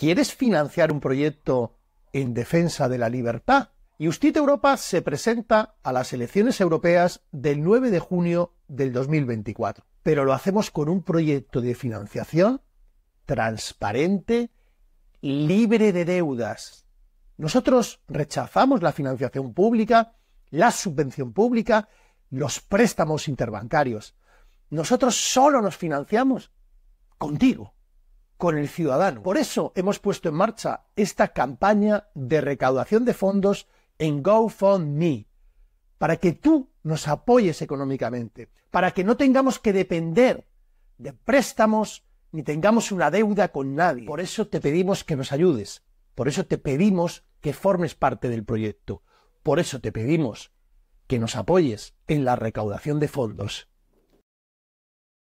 ¿Quieres financiar un proyecto en defensa de la libertad? Justit Europa se presenta a las elecciones europeas del 9 de junio del 2024, pero lo hacemos con un proyecto de financiación transparente, libre de deudas. Nosotros rechazamos la financiación pública, la subvención pública, los préstamos interbancarios. Nosotros solo nos financiamos contigo, con el ciudadano. Por eso hemos puesto en marcha esta campaña de recaudación de fondos en GoFundMe, para que tú nos apoyes económicamente, para que no tengamos que depender de préstamos ni tengamos una deuda con nadie. Por eso te pedimos que nos ayudes, por eso te pedimos que formes parte del proyecto, por eso te pedimos que nos apoyes en la recaudación de fondos.